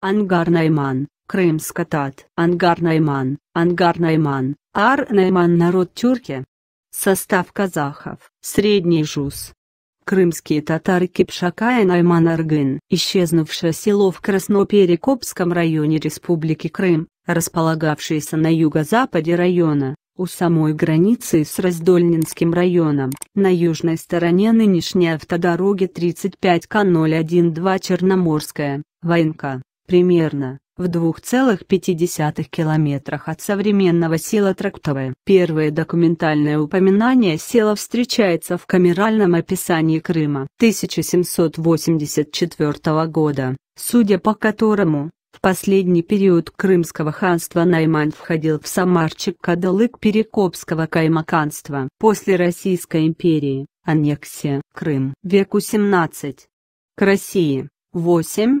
Ангар Найман, Крымска Ангар Найман, Ангар Найман, Ар Найман народ тюрки. Состав казахов, Средний Жуз. Крымские татары Кипшака Найман Аргын. Исчезнувшее село в Красноперекопском районе Республики Крым, располагавшееся на юго-западе района, у самой границы с Раздольнинским районом, на южной стороне нынешней автодороги 35К012 Черноморская, Военка примерно в 2,5 километрах от современного села Трактовое. Первое документальное упоминание села встречается в камеральном описании Крыма 1784 года, судя по которому, в последний период Крымского ханства Найман входил в Самарчик Кадалык Перекопского каймаканства. После Российской империи, аннексия, Крым, веку 17. К России, 8,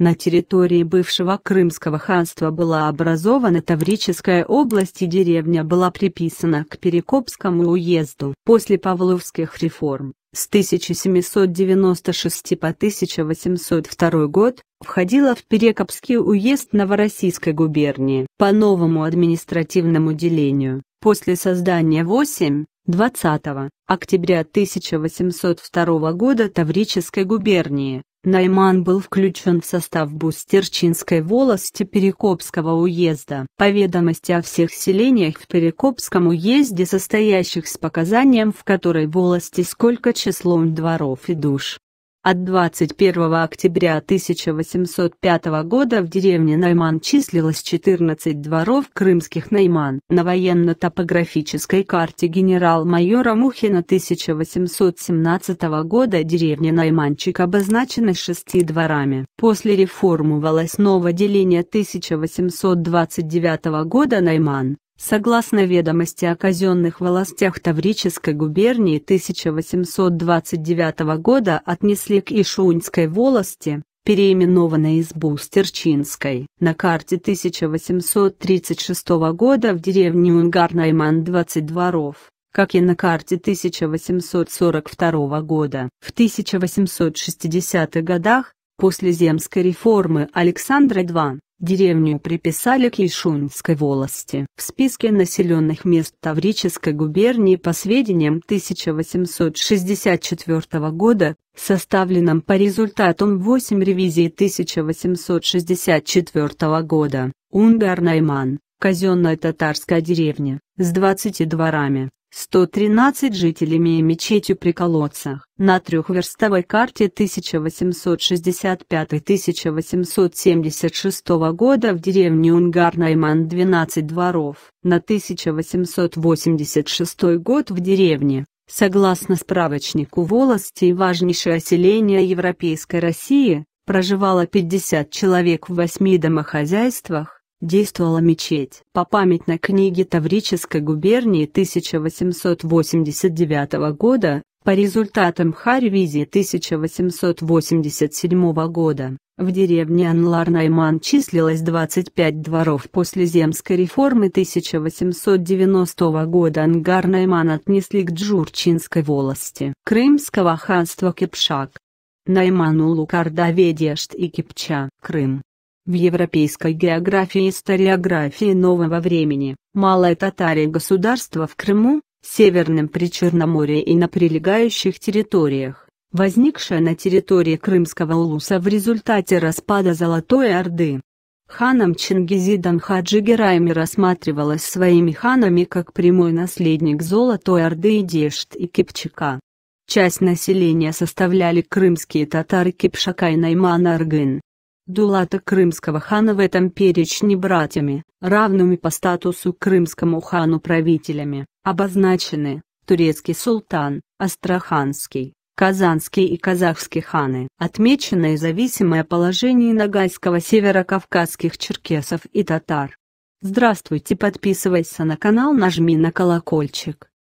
На территории бывшего Крымского ханства была образована Таврическая область и деревня была приписана к Перекопскому уезду. После Павловских реформ, с 1796 по 1802 год, входила в Перекопский уезд Новороссийской губернии. По новому административному делению, после создания 8, 20 октября 1802 года Таврической губернии, Найман был включен в состав Бустерчинской волости Перекопского уезда. По ведомости о всех селениях в Перекопском уезде состоящих с показанием в которой волости сколько числом дворов и душ, от 21 октября 1805 года в деревне Найман числилось 14 дворов крымских Найман. На военно-топографической карте генерал-майора Мухина 1817 года деревня Найманчик обозначена шести дворами. После реформы волосного деления 1829 года Найман, Согласно ведомости о казенных властях Таврической губернии 1829 года отнесли к Ишуньской волости, переименованной из Бустерчинской, на карте 1836 года в деревне Унгарнайман 20 дворов, как и на карте 1842 года. В 1860-х годах, после земской реформы Александра II, Деревню приписали к Ишунской волости. В списке населенных мест Таврической губернии по сведениям 1864 года, составленном по результатам 8 ревизий 1864 года, Ундар-Найман, казенная татарская деревня, с 20 дворами, 113 жителями и мечетью при колодцах. На трехверстовой карте 1865-1876 года в деревне Унгарнайман 12 дворов, на 1886 год в деревне, согласно справочнику волости важнейшее оселение Европейской России, проживало 50 человек в восьми домохозяйствах, действовала мечеть. По памятной книге Таврической губернии 1889 года, по результатам Харвизии 1887 года, в деревне Анлар-Найман числилось 25 дворов после земской реформы 1890 года Ангар-Найман отнесли к Джурчинской волости Крымского ханства Кипшак. Найманулу Кардаведешт и Кипча, Крым. В европейской географии и историографии нового времени, малое Татария государство в Крыму, Северном Причерноморье и на прилегающих территориях, возникшее на территории Крымского улуса в результате распада Золотой Орды. Ханом Чингизидан Хаджи Герайми рассматривалась своими ханами как прямой наследник Золотой Орды и Дешт и Кипчака. Часть населения составляли крымские татары Кипшака и Найман Аргын Дулата крымского хана в этом перечне братьями, равными по статусу крымскому хану правителями, обозначены турецкий султан, астраханский, казанский и казахский ханы. Отмечено и зависимое положение Ногайского северокавказских черкесов и татар. Здравствуйте, подписывайся на канал, нажми на колокольчик.